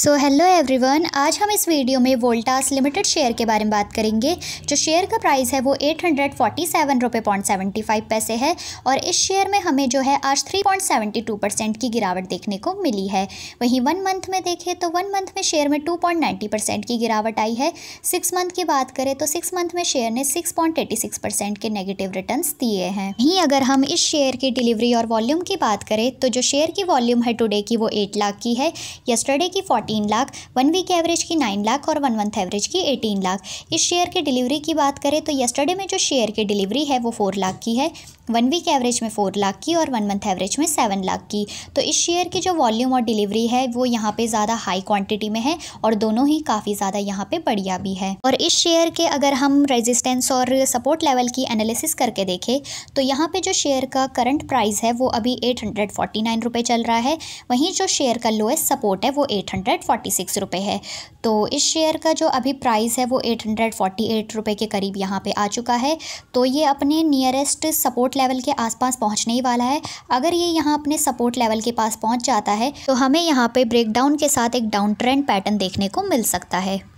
so hello everyone आज हम इस वीडियो में वोल्टास लिमिटेड शेयर के बारे में बात करेंगे जो शेयर का प्राइस है वो एट हंड्रेड फोर्टी सेवन रुपये पॉइंट सेवेंटी फाइव पैसे है और इस शेयर में हमें जो है आज three point seventy two percent की गिरावट देखने को मिली है वहीं वन मंथ में देखें तो वन मंथ में शेयर में टू पॉइंट नाइन्टी परसेंट की गिरावट आई है सिक्स मंथ की बात करें तो सिक्स मंथ में शेयर ने six point eighty six percent के नेगेटिव रिटर्न दिए हैं वहीं अगर हम इस शेयर की डिलीवरी और वॉल्यूम की बात करें तो जो शेयर की वॉल्यूम है टूडे की वो एट लाख की है यस्टरडे की forty 14 lakh one week average की 9 लाख और वन मंथ एवरेज की 18 लाख इस शेयर की डिलीवरी की बात करें तो यस्टरडे में जो शेयर की डिलीवरी है वो फोर लाख की है वन वीक एवरेज में फोर लाख की और वन मंथ एवरेज में सेवन लाख की तो इस शेयर की जो वॉल्यूम और डिलीवरी है वो यहाँ पे ज़्यादा हाई क्वांटिटी में है और दोनों ही काफ़ी ज़्यादा यहाँ पे बढ़िया भी है और इस शेयर के अगर हम रेजिस्टेंस और सपोर्ट लेवल की एनालिसिस करके देखें तो यहाँ पे जो शेयर का करंट प्राइस है वो अभी एट हंड्रेड चल रहा है वहीं जो शेयर का लोएस्ट सपोर्ट है वो एट हंड्रेड फोर्टी सिक्स रुपये है तो इस शेयर का जो अभी प्राइस है वो एट हंड्रेड फोर्टी एट रुपये के करीब यहाँ पे आ चुका है तो ये अपने नियरेस्ट सपोर्ट लेवल के आसपास पहुँचने ही वाला है अगर ये यहाँ अपने सपोर्ट लेवल के पास पहुँच जाता है तो हमें यहाँ पे ब्रेकडाउन के साथ एक डाउन ट्रेंड पैटर्न देखने को मिल सकता है